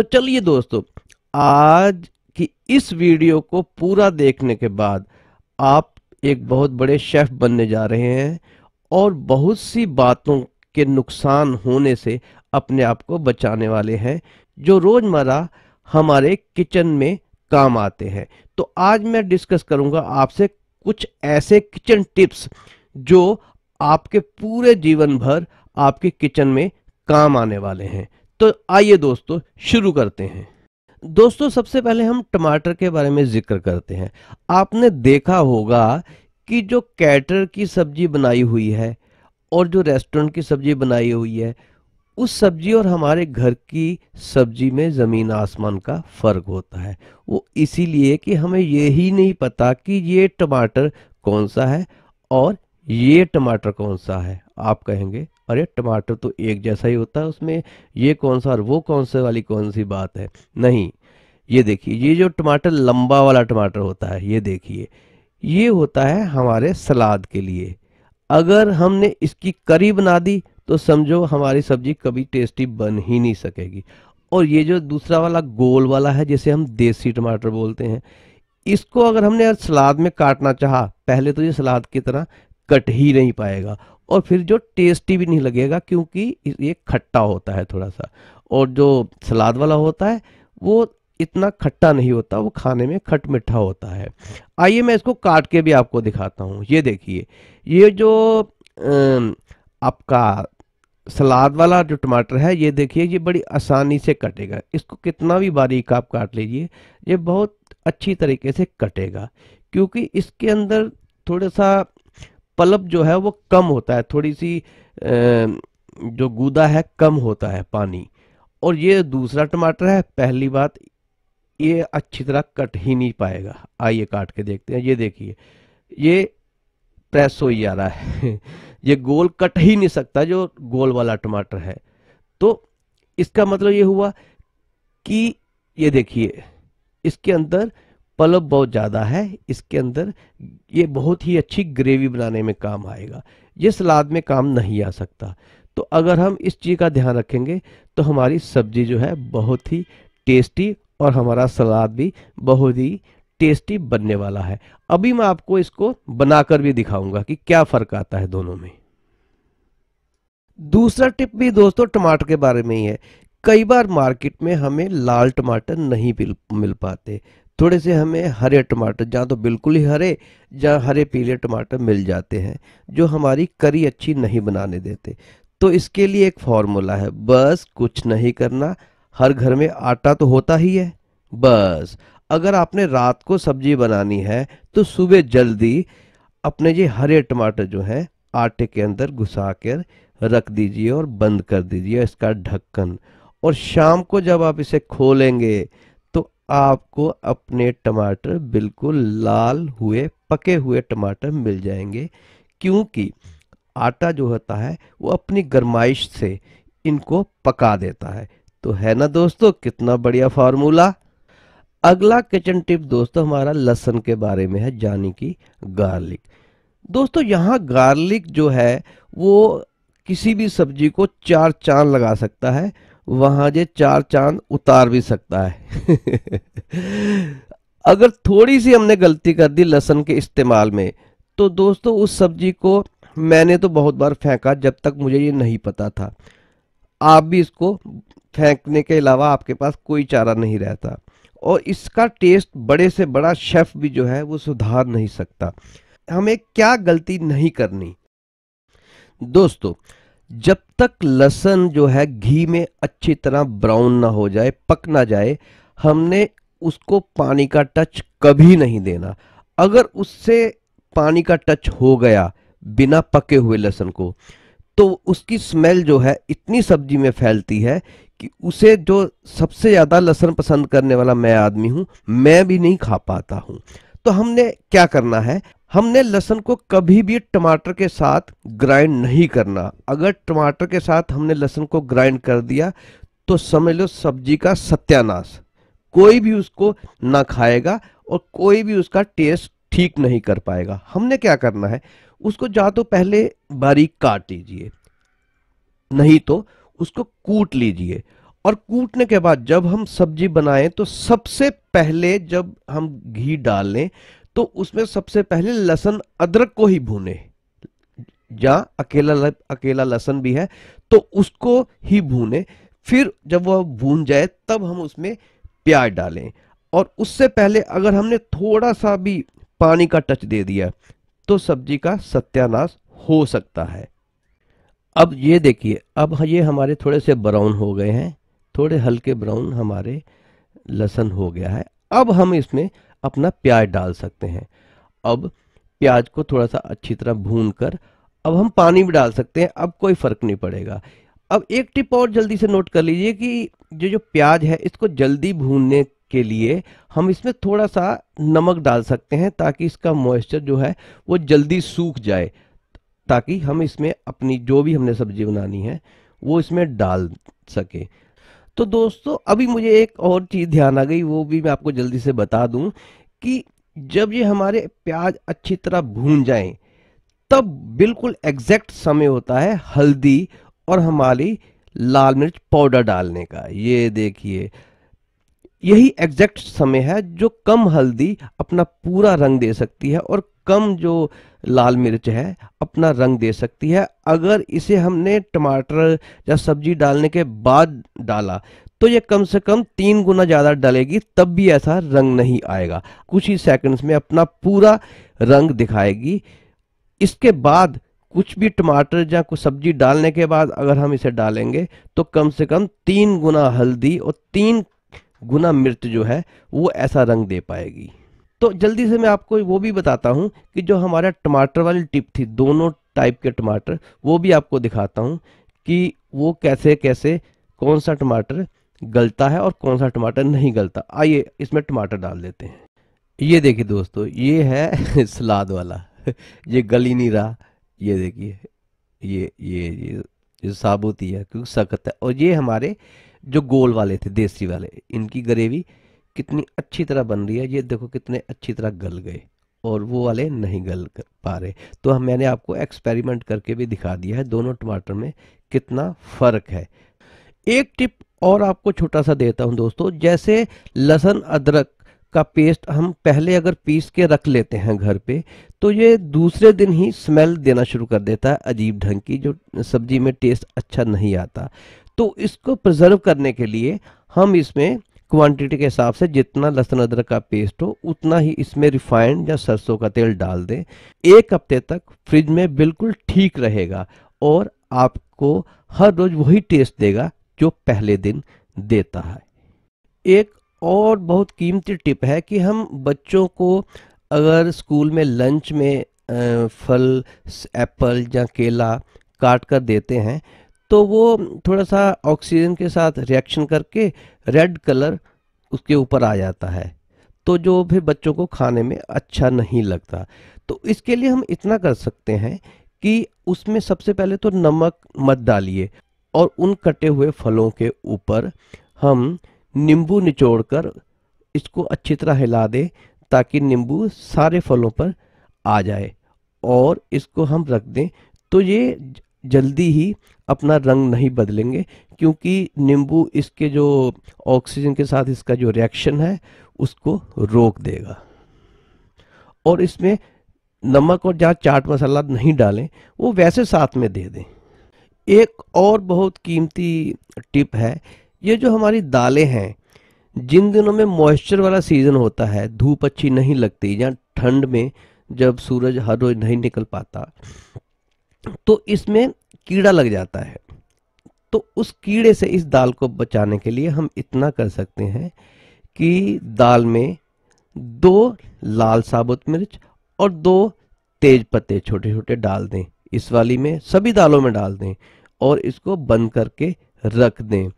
तो चलिए दोस्तों आज की इस वीडियो को पूरा देखने के बाद आप एक बहुत बड़े शेफ बनने जा रहे हैं और बहुत सी बातों के नुकसान होने से अपने आप को बचाने वाले हैं जो रोजमर्रा हमारे किचन में काम आते हैं तो आज मैं डिस्कस करूंगा आपसे कुछ ऐसे किचन टिप्स जो आपके पूरे जीवन भर आपके किचन में काम आने वाले हैं तो आइए दोस्तों शुरू करते हैं दोस्तों सबसे पहले हम टमाटर के बारे में जिक्र करते हैं आपने देखा होगा कि जो कैटर की सब्जी बनाई हुई है और जो रेस्टोरेंट की सब्जी बनाई हुई है उस सब्जी और हमारे घर की सब्जी में ज़मीन आसमान का फ़र्क होता है वो इसीलिए कि हमें ये ही नहीं पता कि ये टमाटर कौन सा है और ये टमाटर कौन सा है आप कहेंगे अरे टमाटर तो एक जैसा ही होता है उसमें ये कौन सा और वो कौन से वाली कौन सी बात है नहीं ये देखिए ये जो टमाटर लंबा वाला टमाटर होता है ये देखिए ये होता है हमारे सलाद के लिए अगर हमने इसकी करी बना दी तो समझो हमारी सब्जी कभी टेस्टी बन ही नहीं सकेगी और ये जो दूसरा वाला गोल वाला है जिसे हम देसी टमाटर बोलते हैं इसको अगर हमने सलाद में काटना चाहा पहले तो ये सलाद की तरह कट ही नहीं पाएगा और फिर जो टेस्टी भी नहीं लगेगा क्योंकि ये खट्टा होता है थोड़ा सा और जो सलाद वाला होता है वो इतना खट्टा नहीं होता वो खाने में खट मिठा होता है आइए मैं इसको काट के भी आपको दिखाता हूँ ये देखिए ये जो आपका सलाद वाला जो टमाटर है ये देखिए ये बड़ी आसानी से कटेगा इसको कितना भी बारीक आप काट लीजिए ये बहुत अच्छी तरीके से कटेगा क्योंकि इसके अंदर थोड़ा सा पल्प जो है वो कम होता है थोड़ी सी जो गूदा है कम होता है पानी और ये दूसरा टमाटर है पहली बात ये अच्छी तरह कट ही नहीं पाएगा आइए काट के देखते हैं ये देखिए ये प्रेस हो ही आ रहा है ये गोल कट ही नहीं सकता जो गोल वाला टमाटर है तो इसका मतलब ये हुआ कि ये देखिए इसके अंदर पलब बहुत ज़्यादा है इसके अंदर ये बहुत ही अच्छी ग्रेवी बनाने में काम आएगा ये सलाद में काम नहीं आ सकता तो अगर हम इस चीज़ का ध्यान रखेंगे तो हमारी सब्जी जो है बहुत ही टेस्टी और हमारा सलाद भी बहुत ही टेस्टी बनने वाला है अभी मैं आपको इसको बनाकर भी दिखाऊंगा कि क्या फ़र्क आता है दोनों में दूसरा टिप भी दोस्तों टमाटर के बारे में ही है कई बार मार्केट में हमें लाल टमाटर नहीं मिल पाते थोड़े से हमें हरे टमाटर जहाँ तो बिल्कुल ही हरे या हरे पीले टमाटर मिल जाते हैं जो हमारी करी अच्छी नहीं बनाने देते तो इसके लिए एक फॉर्मूला है बस कुछ नहीं करना हर घर में आटा तो होता ही है बस अगर आपने रात को सब्जी बनानी है तो सुबह जल्दी अपने ये हरे टमाटर जो हैं आटे के अंदर घुसा कर रख दीजिए और बंद कर दीजिए इसका ढक्कन और शाम को जब आप इसे खोलेंगे आपको अपने टमाटर बिल्कुल लाल हुए पके हुए टमाटर मिल जाएंगे क्योंकि आटा जो होता है वो अपनी गर्माइश से इनको पका देता है तो है ना दोस्तों कितना बढ़िया फार्मूला अगला किचन टिप दोस्तों हमारा लहसन के बारे में है जानी कि गार्लिक दोस्तों यहाँ गार्लिक जो है वो किसी भी सब्जी को चार चांद लगा सकता है वहां जे चार चांद उतार भी सकता है अगर थोड़ी सी हमने गलती कर दी लहसन के इस्तेमाल में तो दोस्तों उस सब्जी को मैंने तो बहुत बार फेंका जब तक मुझे ये नहीं पता था आप भी इसको फेंकने के अलावा आपके पास कोई चारा नहीं रहता और इसका टेस्ट बड़े से बड़ा शेफ़ भी जो है वो सुधार नहीं सकता हमें क्या गलती नहीं करनी दोस्तों जब तक लहसन जो है घी में अच्छी तरह ब्राउन ना हो जाए पक ना जाए हमने उसको पानी का टच कभी नहीं देना अगर उससे पानी का टच हो गया बिना पके हुए लहसन को तो उसकी स्मेल जो है इतनी सब्जी में फैलती है कि उसे जो सबसे ज़्यादा लहसन पसंद करने वाला मैं आदमी हूँ मैं भी नहीं खा पाता हूँ तो हमने क्या करना है हमने लहसन को कभी भी टमाटर के साथ ग्राइंड नहीं करना अगर टमाटर के साथ हमने लहसन को ग्राइंड कर दिया तो समझ लो सब्जी का सत्यानाश कोई भी उसको ना खाएगा और कोई भी उसका टेस्ट ठीक नहीं कर पाएगा हमने क्या करना है उसको जा तो पहले बारीक काट लीजिए नहीं तो उसको कूट लीजिए और कूटने के बाद जब हम सब्जी बनाएं तो सबसे पहले जब हम घी डालें तो उसमें सबसे पहले लसन अदरक को ही भूने या अकेला ल, अकेला लसन भी है तो उसको ही भूने फिर जब वह भून जाए तब हम उसमें प्याज डालें और उससे पहले अगर हमने थोड़ा सा भी पानी का टच दे दिया तो सब्जी का सत्यानाश हो सकता है अब ये देखिए अब ये हमारे थोड़े से ब्राउन हो गए हैं थोड़े हल्के ब्राउन हमारे लहसन हो गया है अब हम इसमें अपना प्याज डाल सकते हैं अब प्याज को थोड़ा सा अच्छी तरह भून कर अब हम पानी भी डाल सकते हैं अब कोई फ़र्क नहीं पड़ेगा अब एक टिप और जल्दी से नोट कर लीजिए कि जो जो प्याज है इसको जल्दी भूनने के लिए हम इसमें थोड़ा सा नमक डाल सकते हैं ताकि इसका मॉइस्चर जो है वो जल्दी सूख जाए ताकि हम इसमें अपनी जो भी हमने सब्जी बनानी है वो इसमें डाल सके तो दोस्तों अभी मुझे एक और चीज़ ध्यान आ गई वो भी मैं आपको जल्दी से बता दूं कि जब ये हमारे प्याज अच्छी तरह भून जाएं तब बिल्कुल एग्जैक्ट समय होता है हल्दी और हमारी लाल मिर्च पाउडर डालने का ये देखिए यही एग्जैक्ट समय है जो कम हल्दी अपना पूरा रंग दे सकती है और कम जो लाल मिर्च है अपना रंग दे सकती है अगर इसे हमने टमाटर या सब्जी डालने के बाद डाला तो ये कम से कम तीन गुना ज़्यादा डलेगी तब भी ऐसा रंग नहीं आएगा कुछ ही सेकंड्स में अपना पूरा रंग दिखाएगी इसके बाद कुछ भी टमाटर या कुछ सब्जी डालने के बाद अगर हम इसे डालेंगे तो कम से कम तीन गुना हल्दी और तीन गुना मिर्च जो है वो ऐसा रंग दे पाएगी तो जल्दी से मैं आपको वो भी बताता हूँ कि जो हमारा टमाटर वाली टिप थी दोनों टाइप के टमाटर वो भी आपको दिखाता हूँ कि वो कैसे कैसे कौन सा टमाटर गलता है और कौन सा टमाटर नहीं गलता आइए इसमें टमाटर डाल देते हैं ये देखिए दोस्तों ये है सलाद वाला ये गली नहीं रहा ये देखिए ये ये ये, ये साबुत ही है क्योंकि सख्त है और ये हमारे जो गोल वाले थे देसी वाले इनकी ग्रेवी कितनी अच्छी तरह बन रही है ये देखो कितने अच्छी तरह गल गए और वो वाले नहीं गल कर पा रहे तो हम मैंने आपको एक्सपेरिमेंट करके भी दिखा दिया है दोनों टमाटर में कितना फ़र्क है एक टिप और आपको छोटा सा देता हूं दोस्तों जैसे लहसन अदरक का पेस्ट हम पहले अगर पीस के रख लेते हैं घर पे तो ये दूसरे दिन ही स्मेल देना शुरू कर देता है अजीब ढंग की जो सब्जी में टेस्ट अच्छा नहीं आता तो इसको प्रिजर्व करने के लिए हम इसमें क्वांटिटी के हिसाब से जितना लहसुन अदरक का पेस्ट हो उतना ही इसमें रिफाइंड या सरसों का तेल डाल दें एक हफ्ते तक फ्रिज में बिल्कुल ठीक रहेगा और आपको हर रोज वही टेस्ट देगा जो पहले दिन देता है एक और बहुत कीमती टिप है कि हम बच्चों को अगर स्कूल में लंच में फल एप्पल या केला काट कर देते हैं तो वो थोड़ा सा ऑक्सीजन के साथ रिएक्शन करके रेड कलर उसके ऊपर आ जाता है तो जो भी बच्चों को खाने में अच्छा नहीं लगता तो इसके लिए हम इतना कर सकते हैं कि उसमें सबसे पहले तो नमक मत डालिए और उन कटे हुए फलों के ऊपर हम नींबू निचोड़कर इसको अच्छी तरह हिला दें ताकि नींबू सारे फलों पर आ जाए और इसको हम रख दें तो ये जल्दी ही अपना रंग नहीं बदलेंगे क्योंकि नींबू इसके जो ऑक्सीजन के साथ इसका जो रिएक्शन है उसको रोक देगा और इसमें नमक और जहाँ चाट मसाला नहीं डालें वो वैसे साथ में दे दें एक और बहुत कीमती टिप है ये जो हमारी दालें हैं जिन दिनों में मॉइस्चर वाला सीज़न होता है धूप अच्छी नहीं लगती या ठंड में जब सूरज हर रोज नहीं निकल पाता तो इसमें कीड़ा लग जाता है तो उस कीड़े से इस दाल को बचाने के लिए हम इतना कर सकते हैं कि दाल में दो लाल साबुत मिर्च और दो तेज पत्ते छोटे छोटे डाल दें इस वाली में सभी दालों में डाल दें और इसको बंद करके रख दें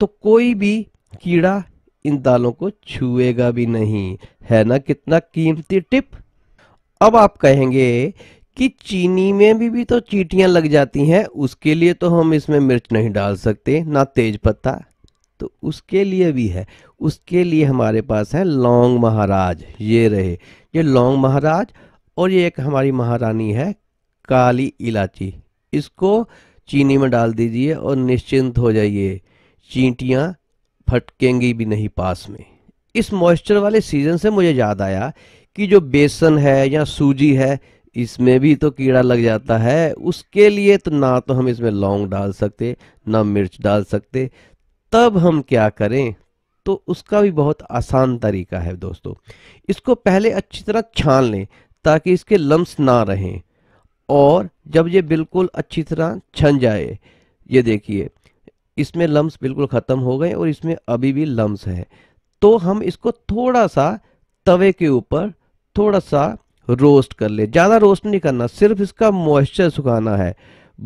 तो कोई भी कीड़ा इन दालों को छुएगा भी नहीं है ना कितना कीमती टिप अब आप कहेंगे कि चीनी में भी, भी तो चीटियां लग जाती हैं उसके लिए तो हम इसमें मिर्च नहीं डाल सकते ना तेज पत्ता तो उसके लिए भी है उसके लिए हमारे पास है लौंग महाराज ये रहे ये लौंग महाराज और ये एक हमारी महारानी है काली इलायची इसको चीनी में डाल दीजिए और निश्चिंत हो जाइए चींटियां फटकेंगी भी नहीं पास में इस मॉइस्चर वाले सीज़न से मुझे याद आया कि जो बेसन है या सूजी है इसमें भी तो कीड़ा लग जाता है उसके लिए तो ना तो हम इसमें लौंग डाल सकते ना मिर्च डाल सकते तब हम क्या करें तो उसका भी बहुत आसान तरीका है दोस्तों इसको पहले अच्छी तरह छान लें ताकि इसके लम्स ना रहें और जब ये बिल्कुल अच्छी तरह छन जाए ये देखिए इसमें लम्स बिल्कुल ख़त्म हो गए और इसमें अभी भी लम्स है तो हम इसको थोड़ा सा तवे के ऊपर थोड़ा सा रोस्ट कर ले ज़्यादा रोस्ट नहीं करना सिर्फ इसका मॉइस्चर सुखाना है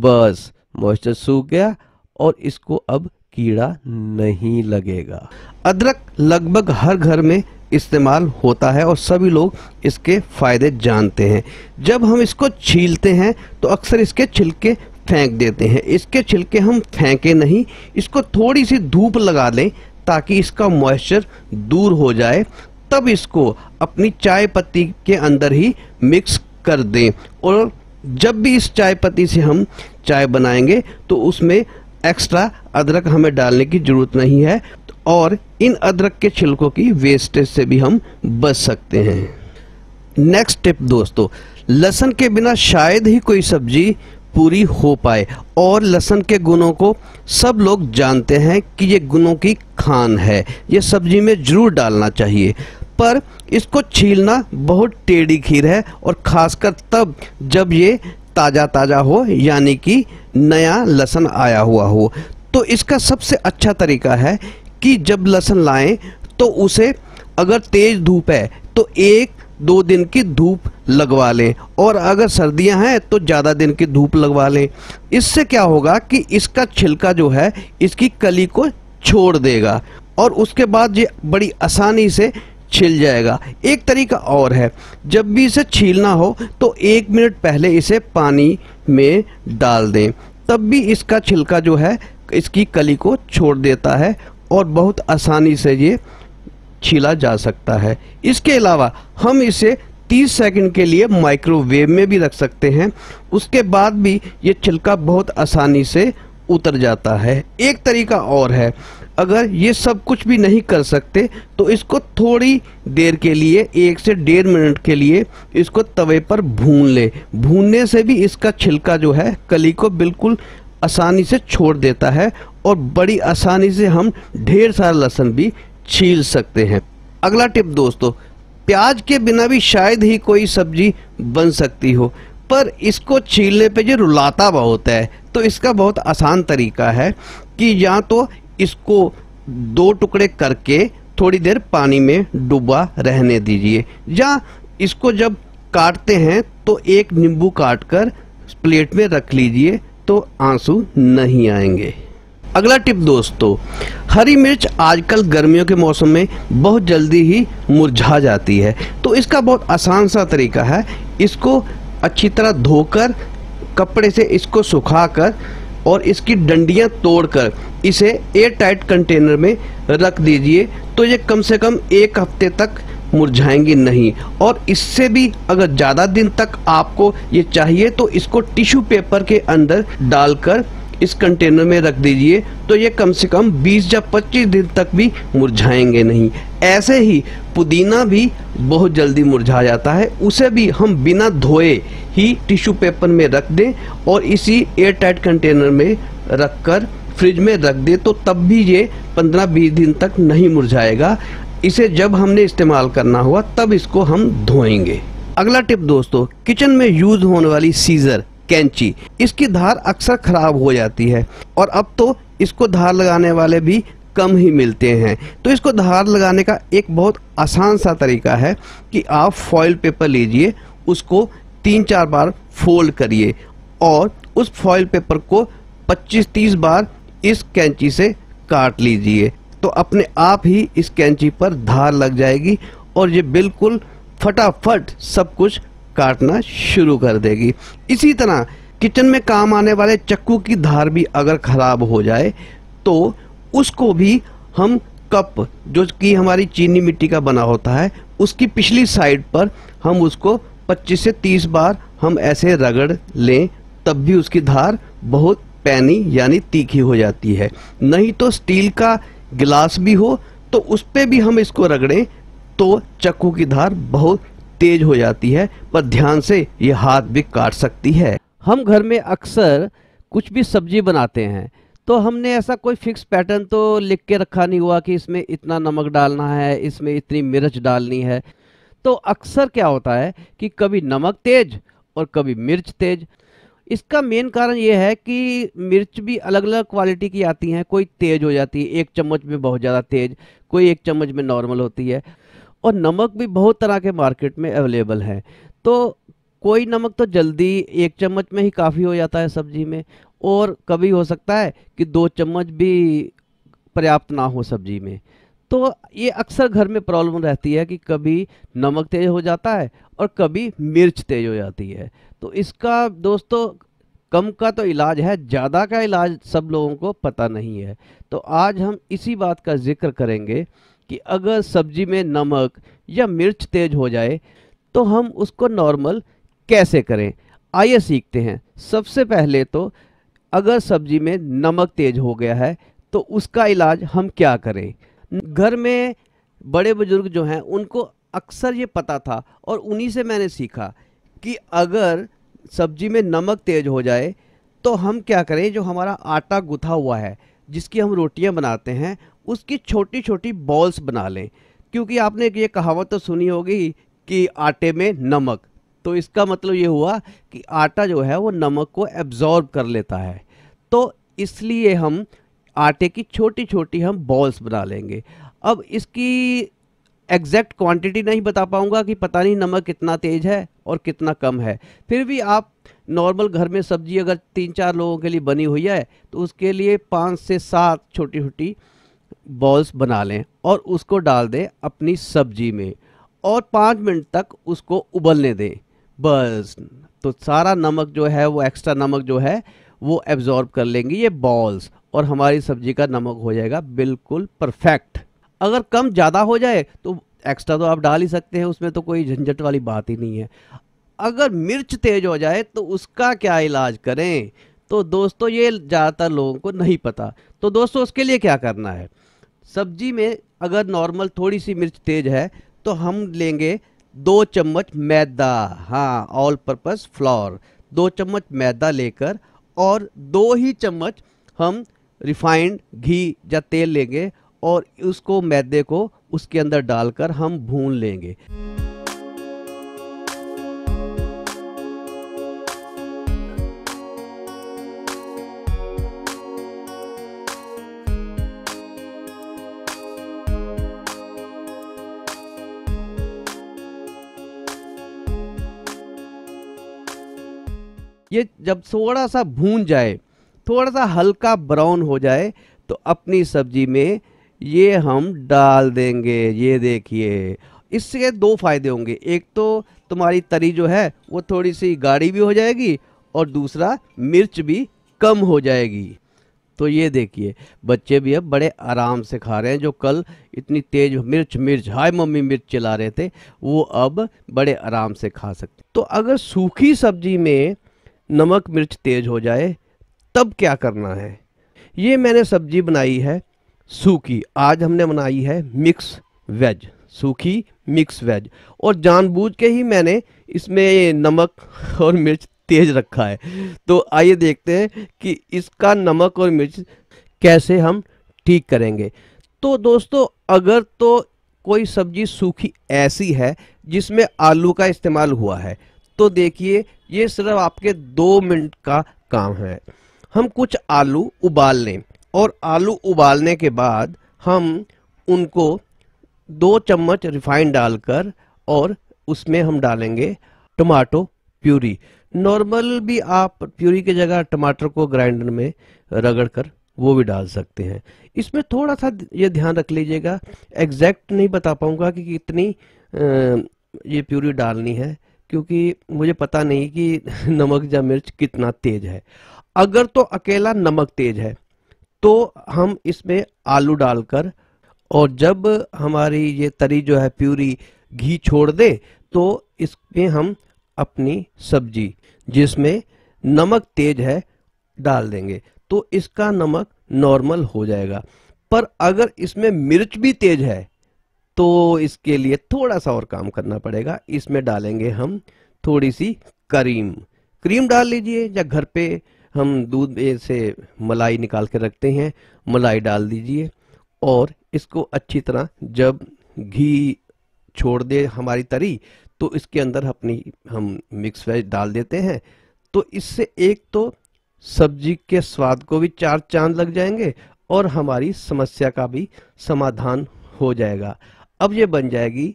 बस मॉइस्चर सूख गया और इसको अब कीड़ा नहीं लगेगा अदरक लगभग हर घर में इस्तेमाल होता है और सभी लोग इसके फायदे जानते हैं जब हम इसको छीलते हैं तो अक्सर इसके छिलके फेंक देते हैं इसके छिलके हम फेंके नहीं इसको थोड़ी सी धूप लगा लें ताकि इसका मॉइस्चर दूर हो जाए तब इसको अपनी चाय पत्ती के अंदर ही मिक्स कर दें और जब भी इस चाय पत्ती से हम चाय बनाएंगे तो उसमें एक्स्ट्रा अदरक हमें डालने की ज़रूरत नहीं है और इन अदरक के छिलकों की वेस्टेज से भी हम बच सकते हैं नेक्स्ट टिप दोस्तों लहसन के बिना शायद ही कोई सब्जी पूरी हो पाए और लहसन के गुणों को सब लोग जानते हैं कि ये गुणों की खान है ये सब्जी में ज़रूर डालना चाहिए पर इसको छीलना बहुत टेढ़ी खीर है और ख़ासकर तब जब ये ताज़ा ताज़ा हो यानी कि नया लहसन आया हुआ हो तो इसका सबसे अच्छा तरीका है कि जब लहसन लाएं तो उसे अगर तेज़ धूप है तो एक दो दिन की धूप लगवा लें और अगर सर्दियां हैं तो ज़्यादा दिन की धूप लगवा लें इससे क्या होगा कि इसका छिलका जो है इसकी कली को छोड़ देगा और उसके बाद ये बड़ी आसानी से छिल जाएगा एक तरीका और है जब भी इसे छीलना हो तो एक मिनट पहले इसे पानी में डाल दें तब भी इसका छिलका जो है इसकी कली को छोड़ देता है और बहुत आसानी से ये छीला जा सकता है इसके अलावा हम इसे 30 सेकंड के लिए माइक्रोवेव में भी रख सकते हैं उसके बाद भी ये छिलका बहुत आसानी से उतर जाता है एक तरीका और है अगर ये सब कुछ भी नहीं कर सकते तो इसको थोड़ी देर के लिए एक से डेढ़ मिनट के लिए इसको तवे पर भून ले भूनने से भी इसका छिलका जो है कली को बिल्कुल आसानी से छोड़ देता है और बड़ी आसानी से हम ढेर सारा लहसन भी छील सकते हैं अगला टिप दोस्तों प्याज के बिना भी शायद ही कोई सब्जी बन सकती हो पर इसको छीलने पे जो रुलाता हुआ होता है तो इसका बहुत आसान तरीका है कि या तो इसको दो टुकड़े करके थोड़ी देर पानी में डूबा रहने दीजिए या इसको जब काटते हैं तो एक नींबू काट कर प्लेट में रख लीजिए तो आंसू नहीं आएंगे अगला टिप दोस्तों हरी मिर्च आजकल गर्मियों के मौसम में बहुत जल्दी ही मुरझा जाती है तो इसका बहुत आसान सा तरीका है इसको अच्छी तरह धोकर कपड़े से इसको सुखाकर और इसकी डंडियां तोड़कर इसे एयर टाइट कंटेनर में रख दीजिए तो ये कम से कम एक हफ्ते तक मुरझाएंगी नहीं और इससे भी अगर ज़्यादा दिन तक आपको ये चाहिए तो इसको टिश्यू पेपर के अंदर डालकर इस कंटेनर में रख दीजिए तो ये कम से कम 20 या 25 दिन तक भी मुरझाएंगे नहीं ऐसे ही पुदीना भी बहुत जल्दी मुरझा जाता है उसे भी हम बिना धोए ही टिश्यू पेपर में रख दें और इसी एयर टाइट कंटेनर में रखकर फ्रिज में रख दें तो तब भी ये 15-20 दिन तक नहीं मुरझाएगा इसे जब हमने इस्तेमाल करना हुआ तब इसको हम धोएंगे अगला टिप दोस्तों किचन में यूज होने वाली सीजर कैंची इसकी धार अक्सर खराब हो जाती है और अब तो इसको धार लगाने वाले भी कम ही मिलते हैं तो इसको धार लगाने का एक बहुत आसान सा तरीका है कि आप फॉइल पेपर लीजिए उसको तीन चार बार फोल्ड करिए और उस फॉइल पेपर को 25-30 बार इस कैंची से काट लीजिए तो अपने आप ही इस कैंची पर धार लग जाएगी और ये बिल्कुल फटाफट सब कुछ काटना शुरू कर देगी इसी तरह किचन में काम आने वाले चक्कू की धार भी अगर खराब हो जाए तो उसको भी हम कप जो कि हमारी चीनी मिट्टी का बना होता है उसकी पिछली साइड पर हम उसको 25 से 30 बार हम ऐसे रगड़ लें तब भी उसकी धार बहुत पैनी यानी तीखी हो जाती है नहीं तो स्टील का गिलास भी हो तो उस पर भी हम इसको रगड़ें तो चक्कू की धार बहुत तेज हो जाती है पर ध्यान से ये हाथ भी काट सकती है हम घर में अक्सर कुछ भी सब्जी बनाते हैं तो हमने ऐसा कोई फिक्स पैटर्न तो लिख के रखा नहीं हुआ कि इसमें इतना नमक डालना है इसमें इतनी मिर्च डालनी है तो अक्सर क्या होता है कि कभी नमक तेज और कभी मिर्च तेज इसका मेन कारण यह है कि मिर्च भी अलग अलग क्वालिटी की आती हैं कोई तेज़ हो जाती है एक चम्मच में बहुत ज़्यादा तेज़ कोई एक चम्मच में नॉर्मल होती है और नमक भी बहुत तरह के मार्केट में अवेलेबल हैं तो कोई नमक तो जल्दी एक चम्मच में ही काफ़ी हो जाता है सब्जी में और कभी हो सकता है कि दो चम्मच भी पर्याप्त ना हो सब्जी में तो ये अक्सर घर में प्रॉब्लम रहती है कि कभी नमक तेज हो जाता है और कभी मिर्च तेज हो जाती है तो इसका दोस्तों कम का तो इलाज है ज़्यादा का इलाज सब लोगों को पता नहीं है तो आज हम इसी बात का जिक्र करेंगे कि अगर सब्जी में नमक या मिर्च तेज हो जाए तो हम उसको नॉर्मल कैसे करें आइए सीखते हैं सबसे पहले तो अगर सब्जी में नमक तेज हो गया है तो उसका इलाज हम क्या करें घर में बड़े बुजुर्ग जो हैं उनको अक्सर ये पता था और उन्हीं से मैंने सीखा कि अगर सब्जी में नमक तेज हो जाए तो हम क्या करें जो हमारा आटा गुथा हुआ है जिसकी हम रोटियां बनाते हैं उसकी छोटी छोटी बॉल्स बना लें क्योंकि आपने ये कहावत तो सुनी होगी कि आटे में नमक तो इसका मतलब ये हुआ कि आटा जो है वो नमक को एब्जॉर्ब कर लेता है तो इसलिए हम आटे की छोटी छोटी हम बॉल्स बना लेंगे अब इसकी एग्जैक्ट क्वांटिटी नहीं बता पाऊँगा कि पता नहीं नमक कितना तेज़ है और कितना कम है फिर भी आप नॉर्मल घर में सब्जी अगर तीन चार लोगों के लिए बनी हुई है तो उसके लिए पाँच से सात छोटी छोटी बॉल्स बना लें और उसको डाल दें अपनी सब्जी में और पाँच मिनट तक उसको उबलने दें बस तो सारा नमक जो है वो एक्स्ट्रा नमक जो है वो एब्जॉर्ब कर लेंगी ये बॉल्स और हमारी सब्जी का नमक हो जाएगा बिल्कुल परफेक्ट अगर कम ज़्यादा हो जाए तो एक्स्ट्रा तो आप डाल ही सकते हैं उसमें तो कोई झंझट वाली बात ही नहीं है अगर मिर्च तेज हो जाए तो उसका क्या इलाज करें तो दोस्तों ये ज़्यादातर लोगों को नहीं पता तो दोस्तों उसके लिए क्या करना है सब्जी में अगर नॉर्मल थोड़ी सी मिर्च तेज है तो हम लेंगे दो चम्मच मैदा हाँ ऑल पर्पस फ्लोर दो चम्मच मैदा लेकर और दो ही चम्मच हम रिफाइंड घी या तेल लेंगे और उसको मैदे को उसके अंदर डालकर हम भून लेंगे ये जब थोड़ा सा भून जाए थोड़ा सा हल्का ब्राउन हो जाए तो अपनी सब्जी में ये हम डाल देंगे ये देखिए इससे दो फायदे होंगे एक तो तुम्हारी तरी जो है वो थोड़ी सी गाढ़ी भी हो जाएगी और दूसरा मिर्च भी कम हो जाएगी तो ये देखिए बच्चे भी अब बड़े आराम से खा रहे हैं जो कल इतनी तेज मिर्च मिर्च हाय मम्मी मिर्च चला रहे थे वो अब बड़े आराम से खा सकते तो अगर सूखी सब्जी में नमक मिर्च तेज हो जाए तब क्या करना है ये मैंने सब्जी बनाई है सूखी आज हमने बनाई है मिक्स वेज सूखी मिक्स वेज और जानबूझ के ही मैंने इसमें नमक और मिर्च तेज़ रखा है तो आइए देखते हैं कि इसका नमक और मिर्च कैसे हम ठीक करेंगे तो दोस्तों अगर तो कोई सब्ज़ी सूखी ऐसी है जिसमें आलू का इस्तेमाल हुआ है तो देखिए ये सिर्फ आपके दो मिनट का काम है हम कुछ आलू उबाल लें और आलू उबालने के बाद हम उनको दो चम्मच रिफाइंड डालकर और उसमें हम डालेंगे टमाटो प्यूरी नॉर्मल भी आप प्यूरी की जगह टमाटर को ग्राइंडर में रगड़ कर वो भी डाल सकते हैं इसमें थोड़ा सा ये ध्यान रख लीजिएगा एग्जैक्ट नहीं बता पाऊंगा कि कितनी ये प्यूरी डालनी है क्योंकि मुझे पता नहीं कि नमक या मिर्च कितना तेज है अगर तो अकेला नमक तेज है तो हम इसमें आलू डालकर और जब हमारी ये तरी जो है प्यूरी घी छोड़ दे तो इसमें हम अपनी सब्जी जिसमें नमक तेज है डाल देंगे तो इसका नमक नॉर्मल हो जाएगा पर अगर इसमें मिर्च भी तेज है तो इसके लिए थोड़ा सा और काम करना पड़ेगा इसमें डालेंगे हम थोड़ी सी करीम क्रीम डाल लीजिए या घर पे हम दूध से मलाई निकाल के रखते हैं मलाई डाल दीजिए और इसको अच्छी तरह जब घी छोड़ दे हमारी तरी तो इसके अंदर अपनी हम मिक्स वेज डाल देते हैं तो इससे एक तो सब्जी के स्वाद को भी चार चांद लग जाएंगे और हमारी समस्या का भी समाधान हो जाएगा अब ये बन जाएगी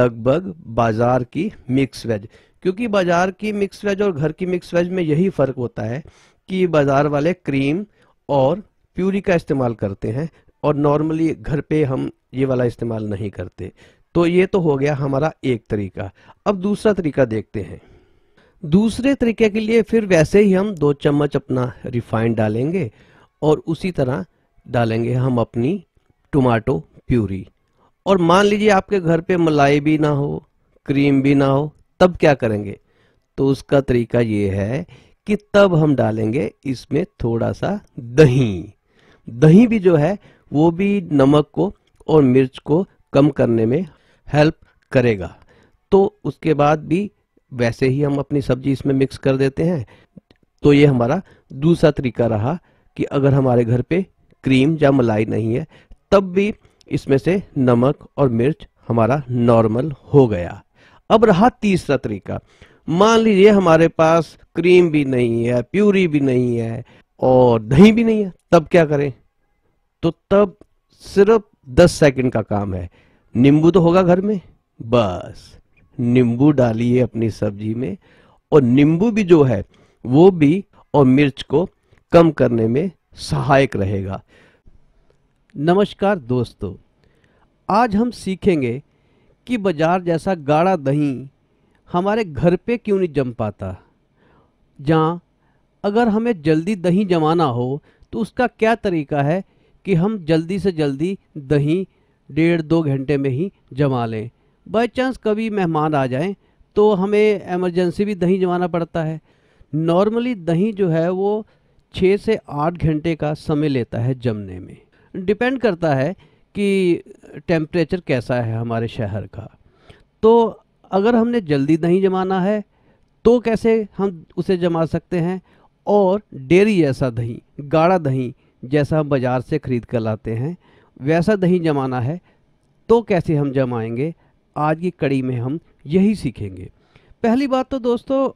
लगभग बाजार की मिक्स वेज क्योंकि बाजार की मिक्स वेज और घर की मिक्स वेज में यही फर्क होता है कि बाज़ार वाले क्रीम और प्यूरी का इस्तेमाल करते हैं और नॉर्मली घर पे हम ये वाला इस्तेमाल नहीं करते तो ये तो हो गया हमारा एक तरीका अब दूसरा तरीका देखते हैं दूसरे तरीके के लिए फिर वैसे ही हम दो चम्मच अपना रिफाइंड डालेंगे और उसी तरह डालेंगे हम अपनी टमाटो प्यूरी और मान लीजिए आपके घर पे मलाई भी ना हो क्रीम भी ना हो तब क्या करेंगे तो उसका तरीका ये है कि तब हम डालेंगे इसमें थोड़ा सा दही दही भी जो है वो भी नमक को और मिर्च को कम करने में हेल्प करेगा तो उसके बाद भी वैसे ही हम अपनी सब्जी इसमें मिक्स कर देते हैं तो ये हमारा दूसरा तरीका रहा कि अगर हमारे घर पे क्रीम या मलाई नहीं है तब भी इसमें से नमक और मिर्च हमारा नॉर्मल हो गया अब रहा तीसरा तरीका मान लीजिए हमारे पास क्रीम भी नहीं है प्यूरी भी नहीं है और दही भी नहीं है तब क्या करें तो तब सिर्फ दस सेकंड का काम है नींबू तो होगा घर में बस नींबू डालिए अपनी सब्जी में और नींबू भी जो है वो भी और मिर्च को कम करने में सहायक रहेगा नमस्कार दोस्तों आज हम सीखेंगे कि बाजार जैसा गाढ़ा दही हमारे घर पे क्यों नहीं जम पाता जहाँ अगर हमें जल्दी दही जमाना हो तो उसका क्या तरीका है कि हम जल्दी से जल्दी दही डेढ़ दो घंटे में ही जमा लें बाई चांस कभी मेहमान आ जाएं तो हमें एमरजेंसी भी दही जमाना पड़ता है नॉर्मली दही जो है वो छः से आठ घंटे का समय लेता है जमने में डिपेंड करता है कि टेम्परेचर कैसा है हमारे शहर का तो अगर हमने जल्दी नहीं जमाना है तो कैसे हम उसे जमा सकते हैं और डेयरी जैसा दही गाढ़ा दही जैसा हम बाज़ार से ख़रीद कर लाते हैं वैसा दही जमाना है तो कैसे हम जमाएंगे आज की कड़ी में हम यही सीखेंगे पहली बात तो दोस्तों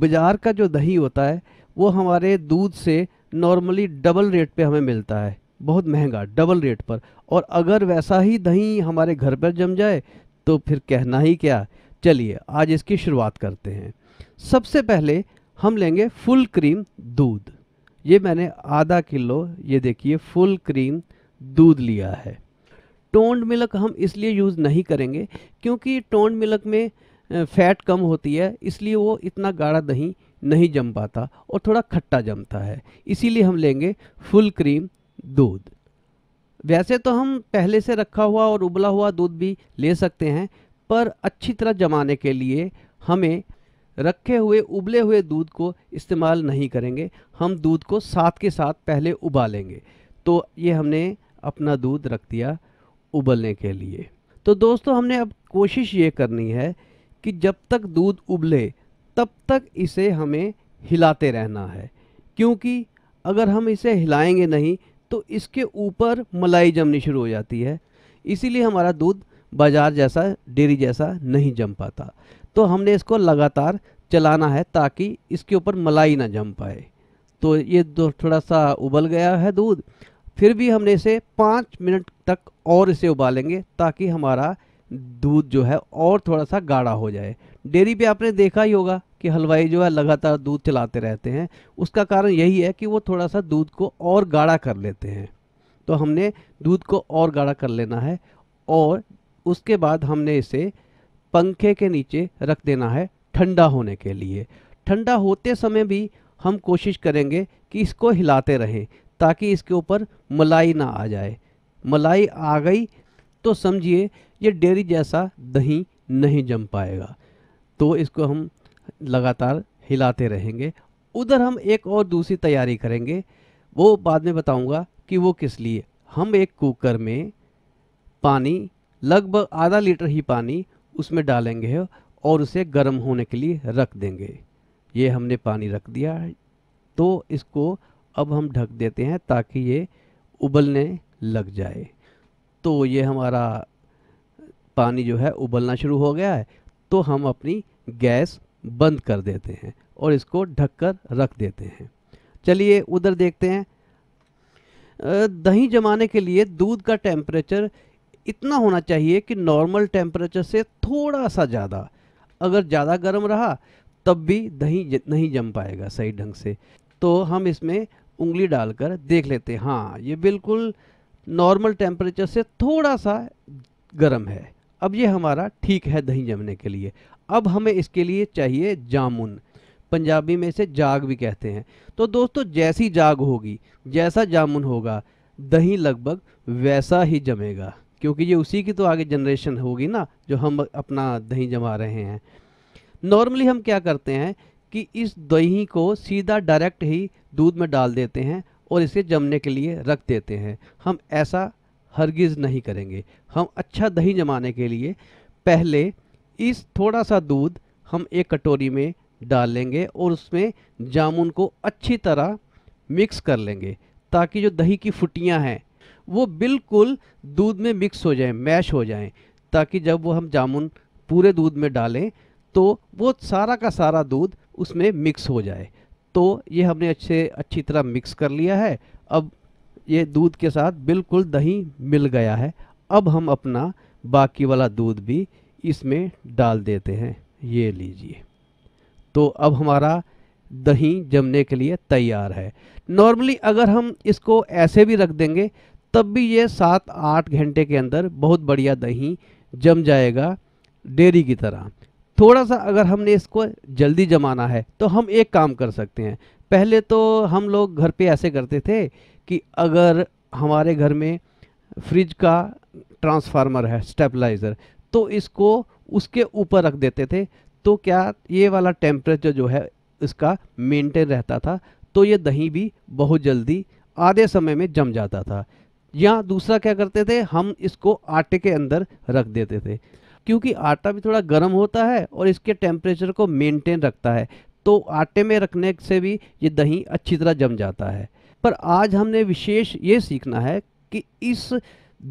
बाज़ार का जो दही होता है वो हमारे दूध से नॉर्मली डबल रेट पे हमें मिलता है बहुत महंगा डबल रेट पर और अगर वैसा ही दही हमारे घर पर जम जाए तो फिर कहना ही क्या चलिए आज इसकी शुरुआत करते हैं सबसे पहले हम लेंगे फुल क्रीम दूध ये मैंने आधा किलो ये देखिए फुल क्रीम दूध लिया है टोंड मिल्क हम इसलिए यूज़ नहीं करेंगे क्योंकि टोंड मिल्क में फैट कम होती है इसलिए वो इतना गाढ़ा दही नहीं जम पाता और थोड़ा खट्टा जमता है इसीलिए हम लेंगे फुल क्रीम दूध वैसे तो हम पहले से रखा हुआ और उबला हुआ दूध भी ले सकते हैं पर अच्छी तरह जमाने के लिए हमें रखे हुए उबले हुए दूध को इस्तेमाल नहीं करेंगे हम दूध को साथ के साथ पहले उबालेंगे तो ये हमने अपना दूध रख दिया उबलने के लिए तो दोस्तों हमने अब कोशिश ये करनी है कि जब तक दूध उबले तब तक इसे हमें हिलाते रहना है क्योंकि अगर हम इसे हिलाएंगे नहीं तो इसके ऊपर मलाई जमनी शुरू हो जाती है इसीलिए हमारा दूध बाजार जैसा डेयरी जैसा नहीं जम पाता तो हमने इसको लगातार चलाना है ताकि इसके ऊपर मलाई ना जम पाए तो ये दो थोड़ा सा उबल गया है दूध फिर भी हमने इसे पाँच मिनट तक और इसे उबालेंगे ताकि हमारा दूध जो है और थोड़ा सा गाढ़ा हो जाए डेयरी पे आपने देखा ही होगा कि हलवाई जो है लगातार दूध चलाते रहते हैं उसका कारण यही है कि वो थोड़ा सा दूध को और गाढ़ा कर लेते हैं तो हमने दूध को और गाढ़ा कर लेना है और उसके बाद हमने इसे पंखे के नीचे रख देना है ठंडा होने के लिए ठंडा होते समय भी हम कोशिश करेंगे कि इसको हिलाते रहें ताकि इसके ऊपर मलाई ना आ जाए मलाई आ गई तो समझिए ये डेयरी जैसा दही नहीं जम पाएगा तो इसको हम लगातार हिलाते रहेंगे उधर हम एक और दूसरी तैयारी करेंगे वो बाद में बताऊंगा कि वो किस लिए हम एक कुकर में पानी लगभग आधा लीटर ही पानी उसमें डालेंगे और उसे गर्म होने के लिए रख देंगे ये हमने पानी रख दिया है तो इसको अब हम ढक देते हैं ताकि ये उबलने लग जाए तो ये हमारा पानी जो है उबलना शुरू हो गया है तो हम अपनी गैस बंद कर देते हैं और इसको ढककर रख देते हैं चलिए उधर देखते हैं दही जमाने के लिए दूध का टेम्परेचर इतना होना चाहिए कि नॉर्मल टेम्परेचर से थोड़ा सा ज़्यादा अगर ज़्यादा गर्म रहा तब भी दही नहीं जम पाएगा सही ढंग से तो हम इसमें उंगली डालकर देख लेते हैं हाँ ये बिल्कुल नॉर्मल टेम्परेचर से थोड़ा सा गर्म है अब ये हमारा ठीक है दही जमने के लिए अब हमें इसके लिए चाहिए जामुन पंजाबी में इसे जाग भी कहते हैं तो दोस्तों जैसी जाग होगी जैसा जामुन होगा दही लगभग वैसा ही जमेगा क्योंकि ये उसी की तो आगे जनरेशन होगी ना जो हम अपना दही जमा रहे हैं नॉर्मली हम क्या करते हैं कि इस दही को सीधा डायरेक्ट ही दूध में डाल देते हैं और इसे जमने के लिए रख देते हैं हम ऐसा हरगिज़ नहीं करेंगे हम अच्छा दही जमाने के लिए पहले इस थोड़ा सा दूध हम एक कटोरी में डाल लेंगे और उसमें जामुन को अच्छी तरह मिक्स कर लेंगे ताकि जो दही की फुटियाँ हैं वो बिल्कुल दूध में मिक्स हो जाएं मैश हो जाएं ताकि जब वो हम जामुन पूरे दूध में डालें तो वो सारा का सारा दूध उसमें मिक्स हो जाए तो ये हमने अच्छे अच्छी तरह मिक्स कर लिया है अब ये दूध के साथ बिल्कुल दही मिल गया है अब हम अपना बाकी वाला दूध भी इसमें डाल देते हैं ये लीजिए तो अब हमारा दही जमने के लिए तैयार है नॉर्मली अगर हम इसको ऐसे भी रख देंगे तब भी ये सात आठ घंटे के अंदर बहुत बढ़िया दही जम जाएगा डेरी की तरह थोड़ा सा अगर हमने इसको जल्दी जमाना है तो हम एक काम कर सकते हैं पहले तो हम लोग घर पे ऐसे करते थे कि अगर हमारे घर में फ्रिज का ट्रांसफार्मर है स्टेपलाइज़र तो इसको उसके ऊपर रख देते थे तो क्या ये वाला टेम्परेचर जो है इसका मेंटेन रहता था तो ये दही भी बहुत जल्दी आधे समय में जम जाता था या दूसरा क्या करते थे हम इसको आटे के अंदर रख देते थे क्योंकि आटा भी थोड़ा गर्म होता है और इसके टेम्परेचर को मेंटेन रखता है तो आटे में रखने से भी ये दही अच्छी तरह जम जाता है पर आज हमने विशेष ये सीखना है कि इस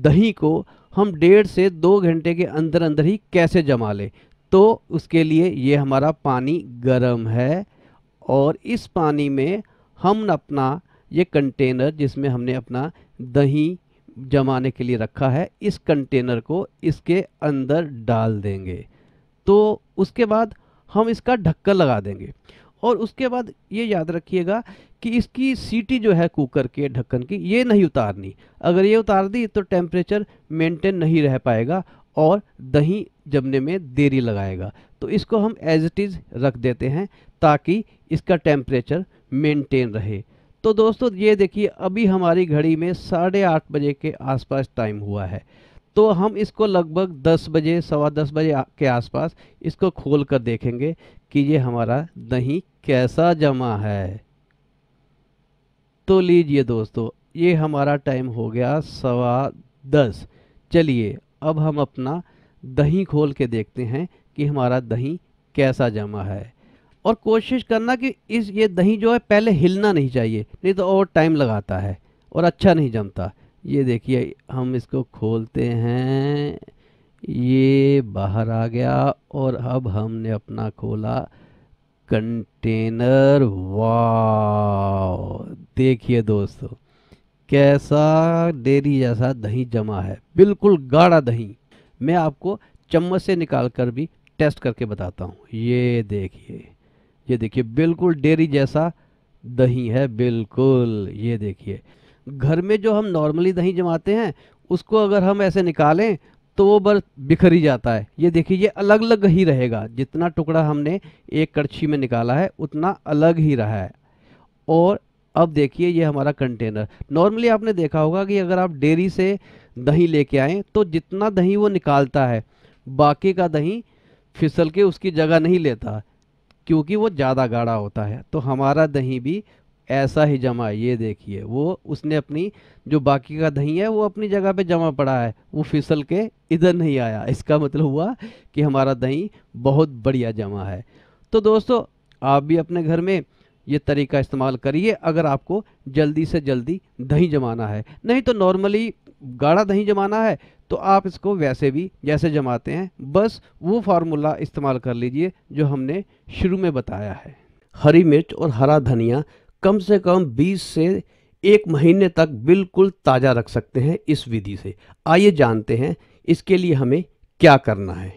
दही को हम डेढ़ से दो घंटे के अंदर अंदर ही कैसे जमा लें तो उसके लिए ये हमारा पानी गर्म है और इस पानी में हम अपना ये कंटेनर जिसमें हमने अपना दही जमाने के लिए रखा है इस कंटेनर को इसके अंदर डाल देंगे तो उसके बाद हम इसका ढक्कन लगा देंगे और उसके बाद ये याद रखिएगा कि इसकी सीटी जो है कुकर के ढक्कन की ये नहीं उतारनी अगर ये उतार दी तो टेम्परेचर मेंटेन नहीं रह पाएगा और दही जमने में देरी लगाएगा तो इसको हम एज इट इज़ रख देते हैं ताकि इसका टेम्परेचर मेंटेन रहे तो दोस्तों ये देखिए अभी हमारी घड़ी में साढ़े आठ बजे के आसपास टाइम हुआ है तो हम इसको लगभग 10 बजे सवा दस बजे के आसपास इसको खोल कर देखेंगे कि ये हमारा दही कैसा जमा है तो लीजिए दोस्तों ये हमारा टाइम हो गया सवा दस चलिए अब हम अपना दही खोल के देखते हैं कि हमारा दही कैसा जमा है और कोशिश करना कि इस ये दही जो है पहले हिलना नहीं चाहिए नहीं तो और टाइम लगाता है और अच्छा नहीं जमता ये देखिए हम इसको खोलते हैं ये बाहर आ गया और अब हमने अपना खोला कंटेनर वाओ देखिए दोस्तों कैसा डेरी जैसा दही जमा है बिल्कुल गाढ़ा दही मैं आपको चम्मच से निकाल कर भी टेस्ट करके बताता हूँ ये देखिए ये देखिए बिल्कुल डेरी जैसा दही है बिल्कुल ये देखिए घर में जो हम नॉर्मली दही जमाते हैं उसको अगर हम ऐसे निकालें तो वो बस बिखर ही जाता है ये देखिए ये अलग अलग ही रहेगा जितना टुकड़ा हमने एक कड़छी में निकाला है उतना अलग ही रहा है और अब देखिए ये हमारा कंटेनर नॉर्मली आपने देखा होगा कि अगर आप डेयरी से दही लेके आएँ तो जितना दही वो निकालता है बाकी का दही फिसल के उसकी जगह नहीं लेता क्योंकि वो ज़्यादा गाढ़ा होता है तो हमारा दही भी ऐसा ही जमा ये देखिए वो उसने अपनी जो बाकी का दही है वो अपनी जगह पे जमा पड़ा है वो फिसल के इधर नहीं आया इसका मतलब हुआ कि हमारा दही बहुत बढ़िया जमा है तो दोस्तों आप भी अपने घर में ये तरीका इस्तेमाल करिए अगर आपको जल्दी से जल्दी दही जमाना है नहीं तो नॉर्मली गाढ़ा दही जमाना है तो आप इसको वैसे भी जैसे जमाते हैं बस वो फार्मूला इस्तेमाल कर लीजिए जो हमने शुरू में बताया है हरी मिर्च और हरा धनिया कम से कम 20 से एक महीने तक बिल्कुल ताज़ा रख सकते हैं इस विधि से आइए जानते हैं इसके लिए हमें क्या करना है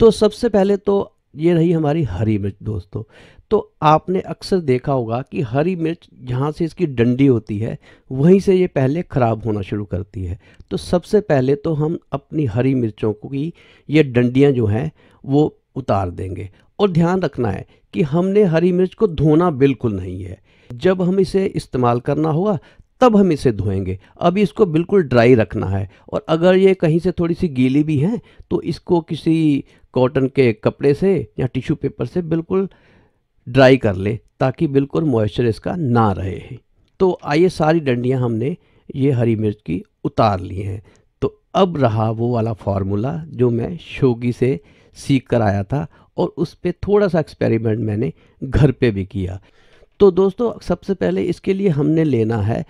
तो सबसे पहले तो ये रही हमारी हरी मिर्च दोस्तों तो आपने अक्सर देखा होगा कि हरी मिर्च जहाँ से इसकी डंडी होती है वहीं से ये पहले ख़राब होना शुरू करती है तो सबसे पहले तो हम अपनी हरी मिर्चों की ये डंडियाँ जो हैं वो उतार देंगे और ध्यान रखना है कि हमने हरी मिर्च को धोना बिल्कुल नहीं है जब हम इसे इस्तेमाल करना होगा तब हम इसे धोएंगे अभी इसको बिल्कुल ड्राई रखना है और अगर ये कहीं से थोड़ी सी गीली भी है तो इसको किसी कॉटन के कपड़े से या टिश्यू पेपर से बिल्कुल ड्राई कर ले ताकि बिल्कुल मॉइस्चर इसका ना रहे तो आइए सारी डंडियाँ हमने ये हरी मिर्च की उतार ली हैं तो अब रहा वो वाला फार्मूला जो मैं शोगी से सीख कर आया था और उस पर थोड़ा सा एक्सपेरिमेंट मैंने घर पे भी किया तो दोस्तों सबसे पहले इसके लिए हमने लेना है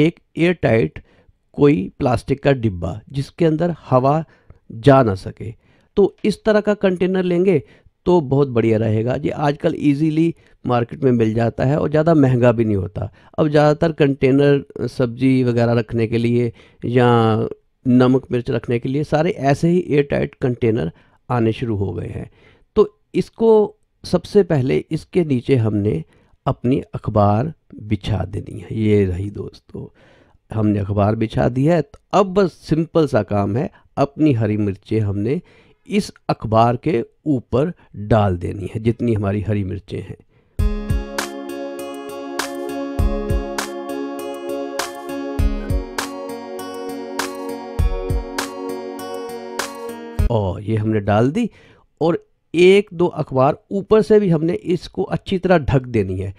एक एयर टाइट कोई प्लास्टिक का डिब्बा जिसके अंदर हवा जा ना सके तो इस तरह का कंटेनर लेंगे तो बहुत बढ़िया रहेगा ये आजकल इजीली मार्केट में मिल जाता है और ज़्यादा महंगा भी नहीं होता अब ज़्यादातर कंटेनर सब्जी वगैरह रखने के लिए या नमक मिर्च रखने के लिए सारे ऐसे ही एयर टाइट कंटेनर आने शुरू हो गए हैं इसको सबसे पहले इसके नीचे हमने अपनी अखबार बिछा देनी है ये रही दोस्तों हमने अखबार बिछा दी है तो अब बस सिंपल सा काम है अपनी हरी मिर्चें हमने इस अखबार के ऊपर डाल देनी है जितनी हमारी हरी मिर्चें हैं और ये हमने डाल दी और एक दो अखबार ऊपर से भी हमने इसको अच्छी तरह ढक देनी है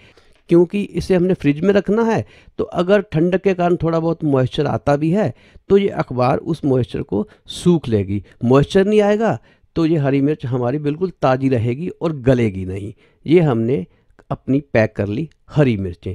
क्योंकि इसे हमने फ्रिज में रखना है तो अगर ठंडक के कारण थोड़ा बहुत मॉइस्चर आता भी है तो ये अखबार उस मॉइस्चर को सूख लेगी मॉइस्चर नहीं आएगा तो ये हरी मिर्च हमारी बिल्कुल ताज़ी रहेगी और गलेगी नहीं ये हमने अपनी पैक कर ली हरी मिर्चें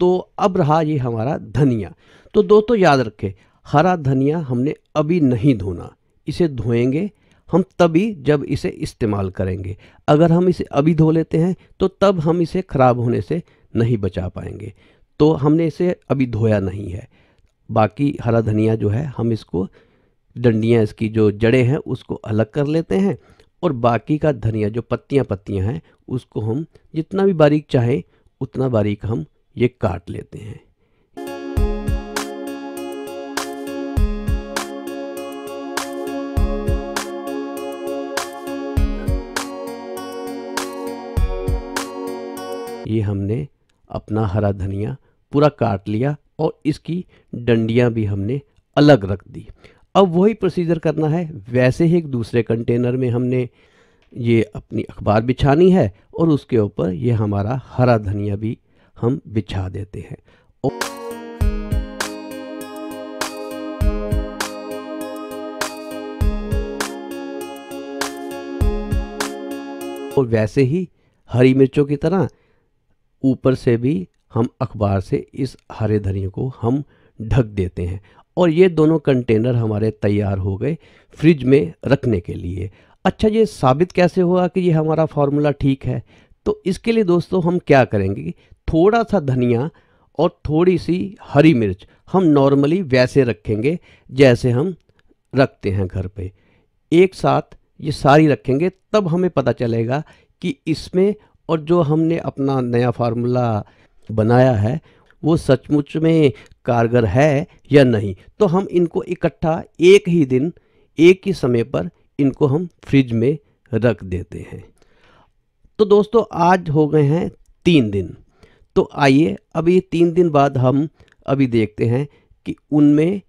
तो अब रहा ये हमारा धनिया तो दोस्तों याद रखें हरा धनिया हमने अभी नहीं धोना इसे धोएंगे हम तभी जब इसे इस्तेमाल करेंगे अगर हम इसे अभी धो लेते हैं तो तब हम इसे ख़राब होने से नहीं बचा पाएंगे तो हमने इसे अभी धोया नहीं है बाकी हरा धनिया जो है हम इसको डंडियाँ इसकी जो जड़ें हैं उसको अलग कर लेते हैं और बाकी का धनिया जो पत्तियाँ पत्तियाँ हैं उसको हम जितना भी बारीक चाहें उतना बारीक हम ये काट लेते हैं ये हमने अपना हरा धनिया पूरा काट लिया और इसकी डंडियाँ भी हमने अलग रख दी अब वही प्रोसीजर करना है वैसे ही एक दूसरे कंटेनर में हमने ये अपनी अखबार बिछानी है और उसके ऊपर ये हमारा हरा धनिया भी हम बिछा देते हैं और वैसे ही हरी मिर्चों की तरह ऊपर से भी हम अखबार से इस हरे धनिए को हम ढक देते हैं और ये दोनों कंटेनर हमारे तैयार हो गए फ्रिज में रखने के लिए अच्छा ये साबित कैसे हुआ कि ये हमारा फार्मूला ठीक है तो इसके लिए दोस्तों हम क्या करेंगे थोड़ा सा धनिया और थोड़ी सी हरी मिर्च हम नॉर्मली वैसे रखेंगे जैसे हम रखते हैं घर पे एक साथ ये सारी रखेंगे तब हमें पता चलेगा कि इसमें और जो हमने अपना नया फार्मूला बनाया है वो सचमुच में कारगर है या नहीं तो हम इनको इकट्ठा एक ही दिन एक ही समय पर इनको हम फ्रिज में रख देते हैं तो दोस्तों आज हो गए हैं तीन दिन तो आइए अभी तीन दिन बाद हम अभी देखते हैं कि उनमें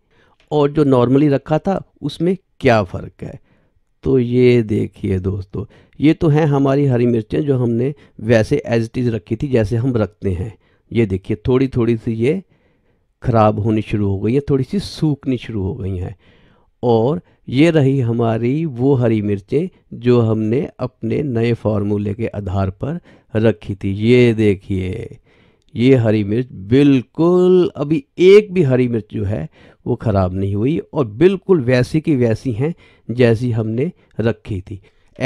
और जो नॉर्मली रखा था उसमें क्या फ़र्क है तो ये देखिए दोस्तों ये तो हैं हमारी हरी मिर्चें जो हमने वैसे एज इट इज़ रखी थी जैसे हम रखते हैं ये देखिए थोड़ी थोड़ी सी ये ख़राब होनी शुरू हो गई है थोड़ी सी सूखनी शुरू हो गई हैं और ये रही हमारी वो हरी मिर्चें जो हमने अपने नए फार्मूले के आधार पर रखी थी ये देखिए ये हरी मिर्च बिल्कुल अभी एक भी हरी मिर्च जो है वो ख़राब नहीं हुई और बिल्कुल वैसी की वैसी हैं जैसी हमने रखी थी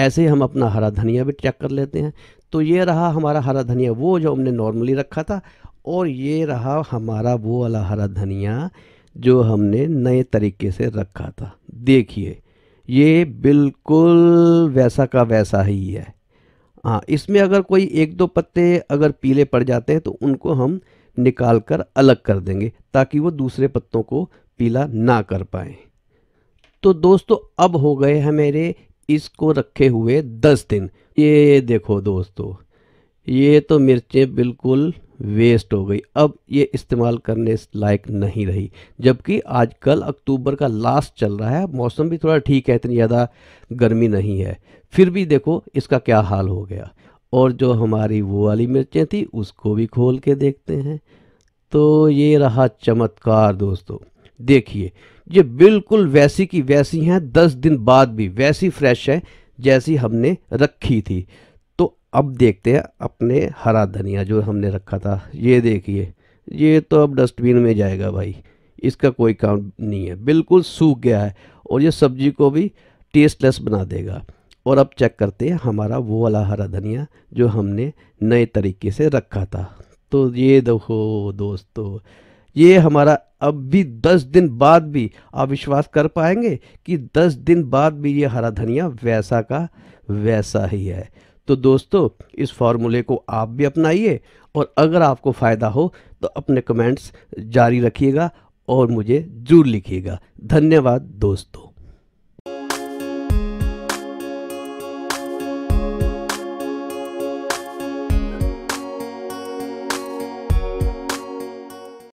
ऐसे हम अपना हरा धनिया भी चेक कर लेते हैं तो ये रहा हमारा हरा धनिया वो जो हमने नॉर्मली रखा था और ये रहा हमारा वो वाला हरा धनिया जो हमने नए तरीके से रखा था देखिए ये बिल्कुल वैसा का वैसा ही है हाँ इसमें अगर कोई एक दो पत्ते अगर पीले पड़ जाते हैं तो उनको हम निकाल कर अलग कर देंगे ताकि वो दूसरे पत्तों को पीला ना कर पाए तो दोस्तों अब हो गए हैं मेरे इसको रखे हुए दस दिन ये देखो दोस्तों ये तो मिर्चें बिल्कुल वेस्ट हो गई अब ये इस्तेमाल करने लायक नहीं रही जबकि आजकल अक्टूबर का लास्ट चल रहा है मौसम भी थोड़ा ठीक है इतनी ज़्यादा गर्मी नहीं है फिर भी देखो इसका क्या हाल हो गया और जो हमारी वो वाली मिर्चें थी उसको भी खोल के देखते हैं तो ये रहा चमत्कार दोस्तों देखिए ये बिल्कुल वैसी की वैसी हैं दस दिन बाद भी वैसी फ्रेश है जैसी हमने रखी थी तो अब देखते हैं अपने हरा धनिया जो हमने रखा था ये देखिए ये तो अब डस्टबिन में जाएगा भाई इसका कोई काम नहीं है बिल्कुल सूख गया है और ये सब्जी को भी टेस्टलेस बना देगा और अब चेक करते हैं हमारा वो वाला हरा धनिया जो हमने नए तरीके से रखा था तो ये देखो दोस्तों ये हमारा अब भी दस दिन बाद भी आप विश्वास कर पाएंगे कि दस दिन बाद भी ये हरा धनिया वैसा का वैसा ही है तो दोस्तों इस फॉर्मूले को आप भी अपनाइए और अगर आपको फ़ायदा हो तो अपने कमेंट्स जारी रखिएगा और मुझे ज़रूर लिखिएगा धन्यवाद दोस्तों